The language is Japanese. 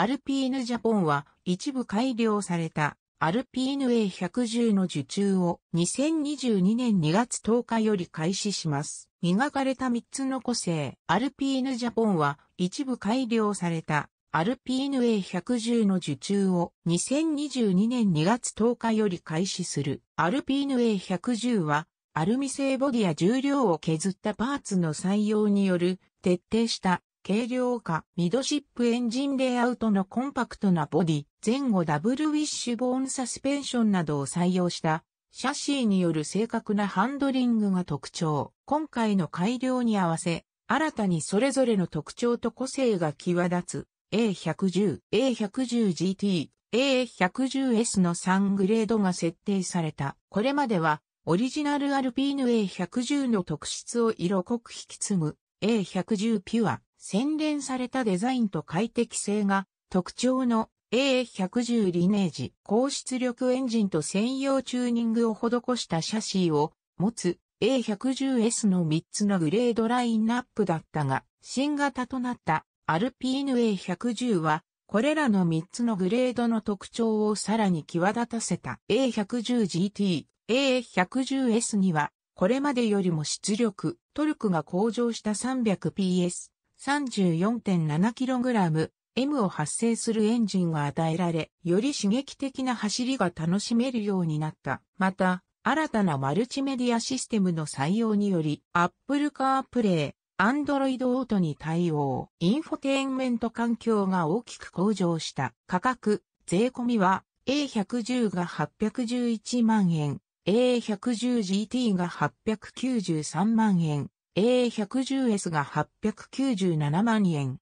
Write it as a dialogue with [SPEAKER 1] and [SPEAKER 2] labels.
[SPEAKER 1] アルピーヌジャポンは一部改良されたアルピーヌ A110 の受注を2022年2月10日より開始します。磨かれた3つの個性、アルピーヌジャポンは一部改良されたアルピーヌ A110 の受注を2022年2月10日より開始する。アルピーヌ A110 はアルミ製ボディや重量を削ったパーツの採用による徹底した軽量化、ミドシップエンジンレイアウトのコンパクトなボディ、前後ダブルウィッシュボーンサスペンションなどを採用した、シャシーによる正確なハンドリングが特徴。今回の改良に合わせ、新たにそれぞれの特徴と個性が際立つ A110、A110GT、A110S の3グレードが設定された。これまでは、オリジナルアルピーヌ A110 の特質を色濃く引き継ぐ A110 ピュア、洗練されたデザインと快適性が特徴の A110 リネージ高出力エンジンと専用チューニングを施したシャシーを持つ A110S の3つのグレードラインナップだったが、新型となったアルピーヌ A110 は、これらの3つのグレードの特徴をさらに際立たせた A110GT、A110S には、これまでよりも出力、トルクが向上した 300PS、34.7kg、M を発生するエンジンが与えられ、より刺激的な走りが楽しめるようになった。また、新たなマルチメディアシステムの採用により、Apple CarPlay、Android Auto に対応、インフォテインメント環境が大きく向上した。価格、税込みは A110 が811万円、A110GT が893万円、a 1 1 0 s が897万円。